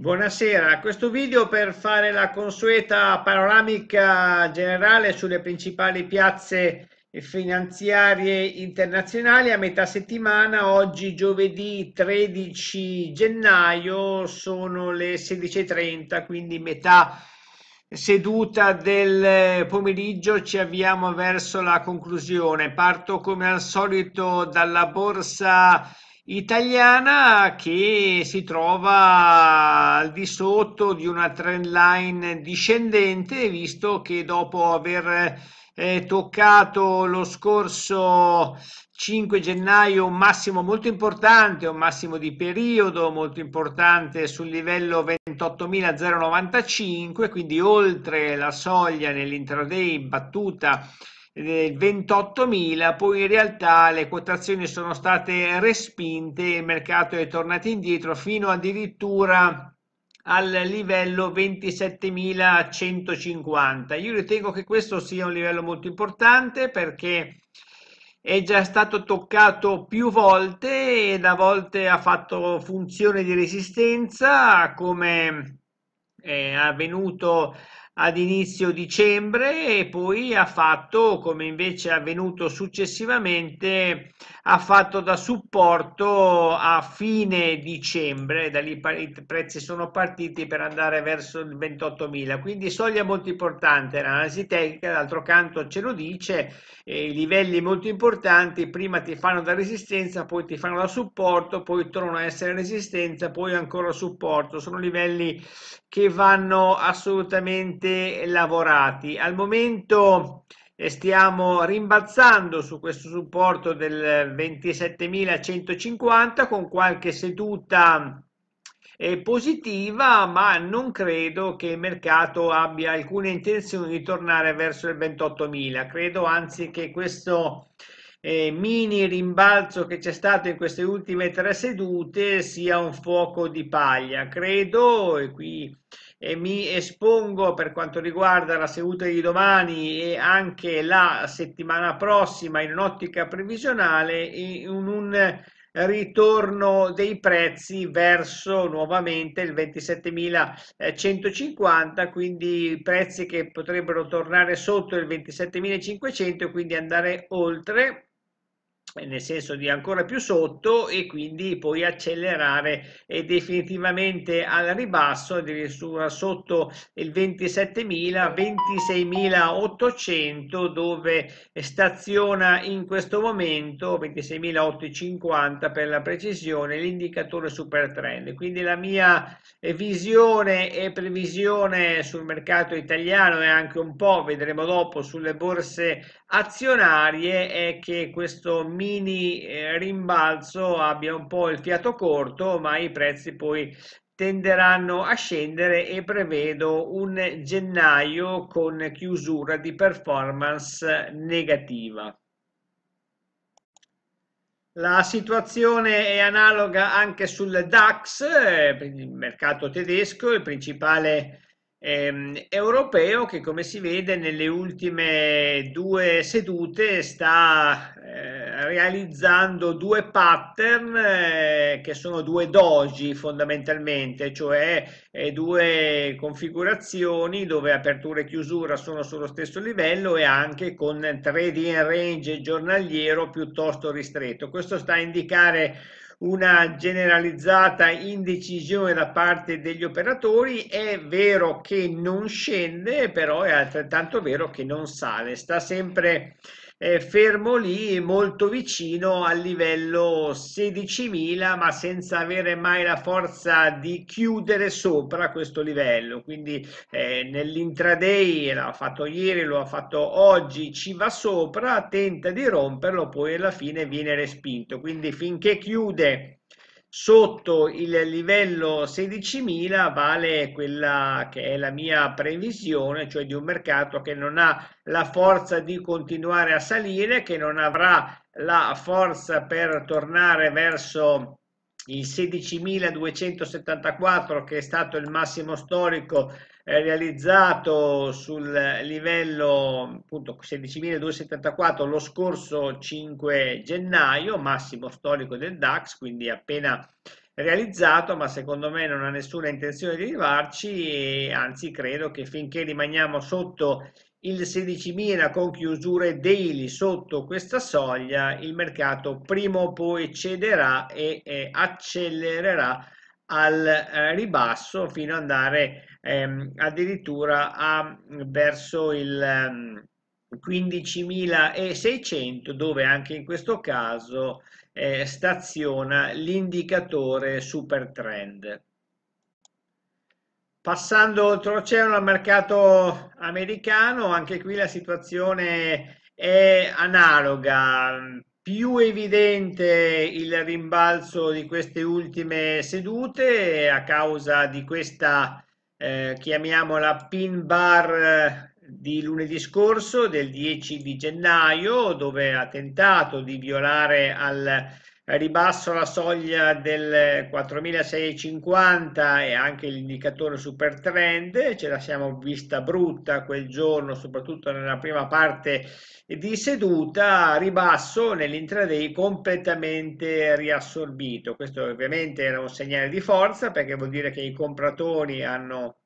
Buonasera, questo video per fare la consueta panoramica generale sulle principali piazze finanziarie internazionali a metà settimana, oggi giovedì 13 gennaio sono le 16.30, quindi metà seduta del pomeriggio ci avviamo verso la conclusione. Parto come al solito dalla borsa italiana che si trova al di sotto di una trend line discendente, visto che dopo aver eh, toccato lo scorso 5 gennaio un massimo molto importante, un massimo di periodo molto importante sul livello 28.095, quindi oltre la soglia nell'intraday battuta 28.000, eh, poi in realtà le quotazioni sono state respinte, il mercato è tornato indietro fino addirittura al livello 27.150. Io ritengo che questo sia un livello molto importante perché è già stato toccato più volte e a volte ha fatto funzione di resistenza come è avvenuto ad inizio dicembre e poi ha fatto, come invece è avvenuto successivamente, ha fatto da supporto a fine dicembre, da lì i prezzi sono partiti per andare verso il 28.000, quindi soglia molto importante, l'analisi tecnica d'altro canto ce lo dice, eh, i livelli molto importanti, prima ti fanno da resistenza, poi ti fanno da supporto, poi tornano a essere resistenza, poi ancora supporto, sono livelli che vanno assolutamente avete lavorati. Al momento eh, stiamo rimbalzando su questo supporto del 27.150 con qualche seduta eh, positiva, ma non credo che il mercato abbia alcune intenzioni di tornare verso il 28.000. Credo anzi che questo eh, mini rimbalzo che c'è stato in queste ultime tre sedute sia un fuoco di paglia, credo, e qui e mi espongo per quanto riguarda la seduta di domani e anche la settimana prossima in un'ottica previsionale in un ritorno dei prezzi verso nuovamente il 27.150 quindi prezzi che potrebbero tornare sotto il 27.500 e quindi andare oltre eh, nel senso di ancora più sotto e quindi poi accelerare e eh, definitivamente al ribasso addirittura sotto il 27.000 26.800 dove staziona in questo momento 26.850 per la precisione l'indicatore super trend quindi la mia eh, visione e previsione sul mercato italiano e anche un po' vedremo dopo sulle borse azionarie è che questo mini eh, rimbalzo abbia un po' il fiato corto, ma i prezzi poi tenderanno a scendere e prevedo un gennaio con chiusura di performance negativa. La situazione è analoga anche sul DAX, eh, il mercato tedesco, il principale eh, europeo che come si vede nelle ultime due sedute sta realizzando due pattern eh, che sono due doji fondamentalmente, cioè eh, due configurazioni dove apertura e chiusura sono sullo stesso livello e anche con trading range giornaliero piuttosto ristretto. Questo sta a indicare una generalizzata indecisione da parte degli operatori. È vero che non scende, però è altrettanto vero che non sale. Sta sempre fermo lì molto vicino al livello 16.000 ma senza avere mai la forza di chiudere sopra questo livello quindi eh, nell'intraday l'ha fatto ieri lo ha fatto oggi ci va sopra tenta di romperlo poi alla fine viene respinto quindi finché chiude sotto il livello 16.000 vale quella che è la mia previsione, cioè di un mercato che non ha la forza di continuare a salire, che non avrà la forza per tornare verso il 16.274 che è stato il massimo storico realizzato sul livello 16.274 lo scorso 5 gennaio, massimo storico del DAX, quindi appena realizzato, ma secondo me non ha nessuna intenzione di arrivarci e anzi credo che finché rimaniamo sotto il 16.000 con chiusure daily sotto questa soglia, il mercato prima o poi cederà e, e accelererà al eh, ribasso fino ad andare ehm, addirittura a, verso il 15.600 ehm, dove anche in questo caso eh, staziona l'indicatore super trend. Passando oltreoceano al mercato americano, anche qui la situazione è analoga, più evidente il rimbalzo di queste ultime sedute a causa di questa, eh, chiamiamola, pin bar eh, di lunedì scorso del 10 di gennaio dove ha tentato di violare al ribasso la soglia del 4650 e anche l'indicatore super trend, ce la siamo vista brutta quel giorno, soprattutto nella prima parte di seduta, ribasso nell'intraday completamente riassorbito. Questo ovviamente era un segnale di forza perché vuol dire che i compratori hanno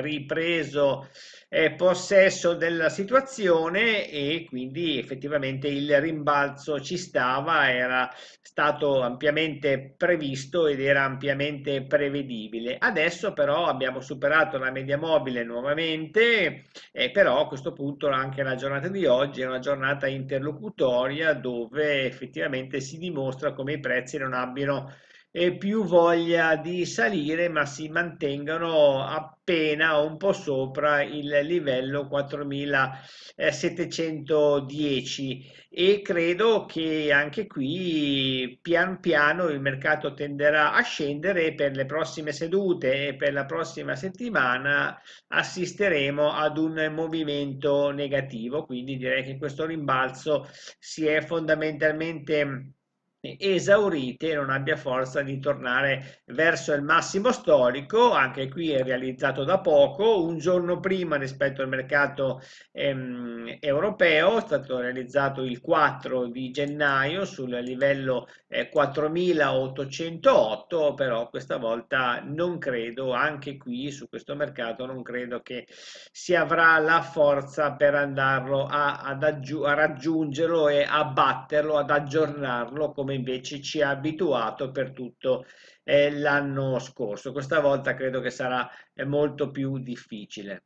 ripreso eh, possesso della situazione e quindi effettivamente il rimbalzo ci stava, era stato ampiamente previsto ed era ampiamente prevedibile. Adesso però abbiamo superato la media mobile nuovamente e eh, però a questo punto anche la giornata di oggi è una giornata interlocutoria dove effettivamente si dimostra come i prezzi non abbiano e più voglia di salire ma si mantengono appena un po' sopra il livello 4710 e credo che anche qui pian piano il mercato tenderà a scendere per le prossime sedute e per la prossima settimana assisteremo ad un movimento negativo quindi direi che questo rimbalzo si è fondamentalmente esaurite e non abbia forza di tornare verso il massimo storico, anche qui è realizzato da poco, un giorno prima rispetto al mercato ehm, europeo, è stato realizzato il 4 di gennaio sul livello eh, 4808, però questa volta non credo, anche qui su questo mercato, non credo che si avrà la forza per andarlo a, ad aggiu- a raggiungerlo e abbatterlo, ad aggiornarlo come invece ci ha abituato per tutto eh, l'anno scorso. Questa volta credo che sarà eh, molto più difficile.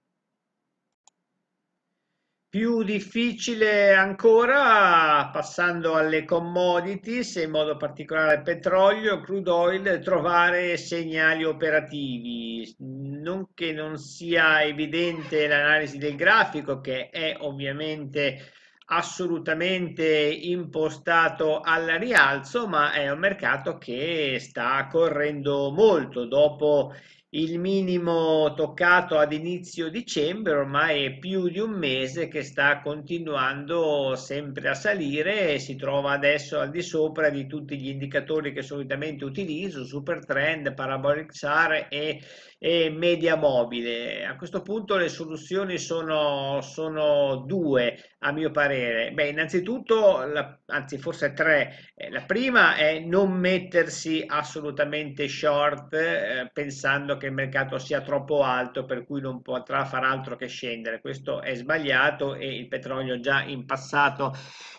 Più difficile ancora, passando alle commodities, in modo particolare petrolio, crude oil, trovare segnali operativi. Non che non sia evidente l'analisi del grafico, che è ovviamente assolutamente impostato al rialzo, ma è un mercato che sta correndo molto dopo il minimo toccato ad inizio dicembre, ormai è più di un mese che sta continuando sempre a salire e si trova adesso al di sopra di tutti gli indicatori che solitamente utilizzo, super trend, parabolic SAR e, e media mobile. A questo punto le soluzioni sono, sono due, a mio parere? Beh, innanzitutto, la, anzi forse tre, eh, la prima è non mettersi assolutamente short eh, pensando che il mercato sia troppo alto per cui non potrà far altro che scendere, questo è sbagliato e il petrolio già in passato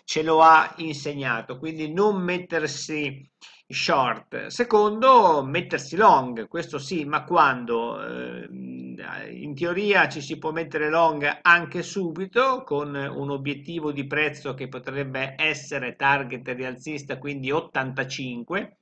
ce lo ha insegnato, quindi non mettersi short. Secondo, mettersi long, questo sì, ma quando? Eh, in teoria ci si può mettere long anche subito con un obiettivo di prezzo che potrebbe essere target rialzista, quindi 85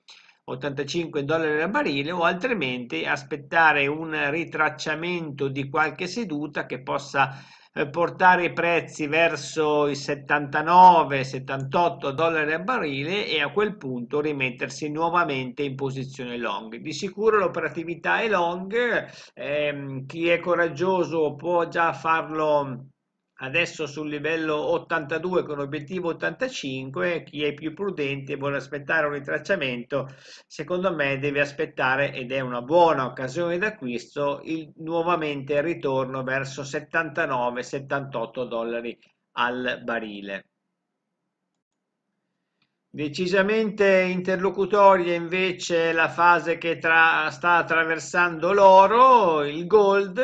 85 dollari al barile o altrimenti aspettare un ritracciamento di qualche seduta che possa eh, portare i prezzi verso i 79-78 dollari al barile e a quel punto rimettersi nuovamente in posizione long. Di sicuro l'operatività è long, ehm, chi è coraggioso può già farlo adesso sul livello 82 con obiettivo 85 chi è più prudente e vuole aspettare un ritracciamento secondo me deve aspettare ed è una buona occasione d'acquisto il, nuovamente il ritorno verso 79-78 dollari al barile Decisamente interlocutoria invece la fase che tra, sta attraversando l'oro, il gold,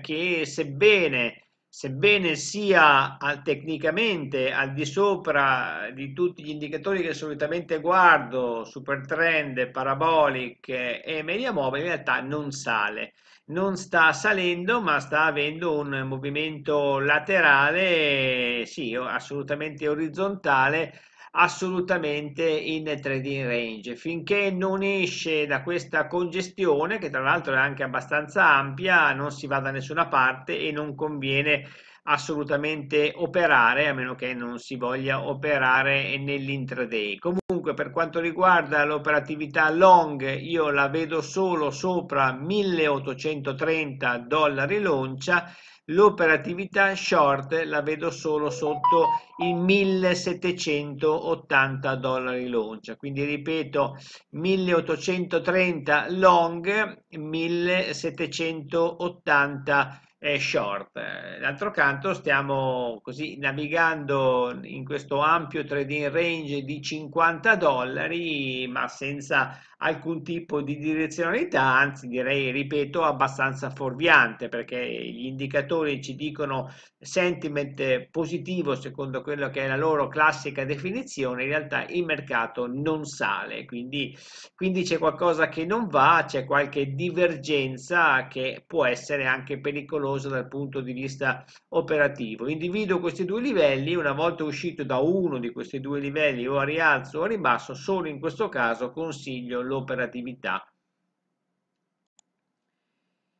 che sebbene sebbene sia al, tecnicamente al di sopra di tutti gli indicatori che solitamente guardo, super trend, parabolic e media mobile, in realtà non sale. Non sta salendo, ma sta avendo un movimento laterale, sì, assolutamente orizzontale, assolutamente in trading range finché non esce da questa congestione che tra l'altro è anche abbastanza ampia non si va da nessuna parte e non conviene assolutamente operare a meno che non si voglia operare nell'intraday comunque per quanto riguarda l'operatività long io la vedo solo sopra 1830 dollari l'oncia l'operatività short la vedo solo sotto i 1780 dollari l'oncia quindi ripeto 1830 long 1780 eh, short d'altro canto stiamo così navigando in questo ampio trading range di 50 dollari ma senza alcun tipo di direzionalità, anzi direi, ripeto, abbastanza fuorviante, perché gli indicatori ci dicono sentiment positivo secondo quella che è la loro classica definizione, in realtà il mercato non sale, quindi, quindi c'è qualcosa che non va, c'è qualche divergenza che può essere anche pericolosa dal punto di vista operativo. Individuo questi due livelli, una volta uscito da uno di questi due livelli o a rialzo o a ribasso, solo in questo caso consiglio lo all'operatività.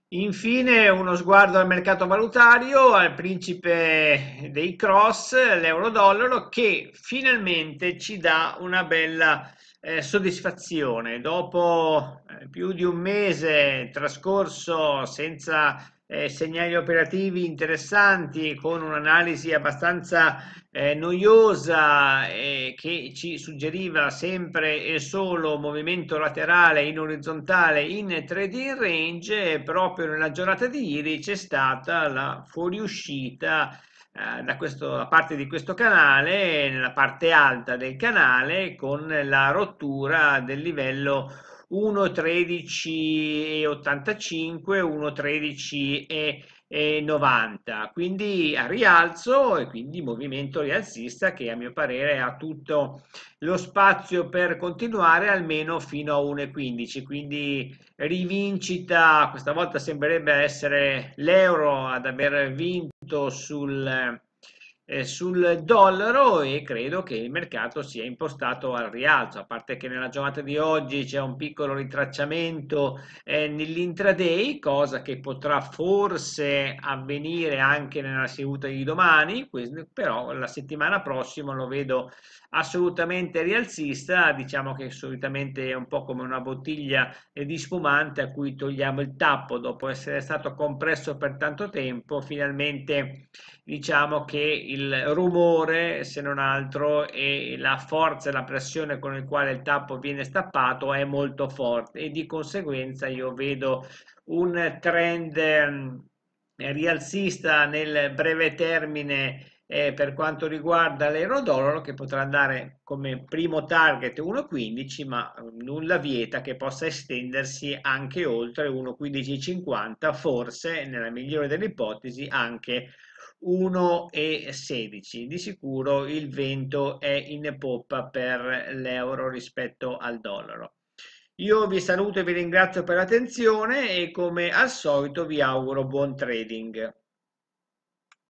Infine uno sguardo al mercato valutario, al principe dei cross, l'euro-dollaro, che finalmente ci dà una bella eh, soddisfazione. Dopo eh, più di un mese trascorso senza eh, segnali operativi interessanti, con un'analisi abbastanza eh, noiosa eh, che ci suggeriva sempre e solo movimento laterale in orizzontale in 3D range, proprio nella giornata di ieri c'è stata la fuoriuscita eh, da questo, da parte di questo canale, nella parte alta del canale, con la rottura del livello 1.13 e 85, 1.13.85, 1.13.85 e 90, quindi a rialzo e quindi movimento rialzista che a mio parere ha tutto lo spazio per continuare almeno fino a 1,15, quindi rivincita, questa volta sembrerebbe essere l'euro ad aver vinto sul eh, sul dollaro e credo che il mercato sia impostato al rialzo, a parte che nella giornata di oggi c'è un piccolo ritracciamento eh, nell'intraday, cosa che potrà forse avvenire anche nella seduta di domani, però la settimana prossima lo vedo assolutamente rialzista, diciamo che solitamente è un po' come una bottiglia eh, di spumante a cui togliamo il tappo dopo essere stato compresso per tanto tempo, finalmente diciamo che il rumore, se non altro, e la forza e la pressione con il quale il tappo viene stappato è molto forte e di conseguenza io vedo un trend mm, rialzista nel breve termine eh, per quanto riguarda leuro che potrà andare come primo target 1,15 ma mm, nulla vieta che possa estendersi anche oltre 1,15,50 forse nella migliore delle ipotesi anche e 16 Di sicuro il vento è in poppa per l'euro rispetto al dollaro. Io vi saluto e vi ringrazio per l'attenzione e come al solito vi auguro buon trading.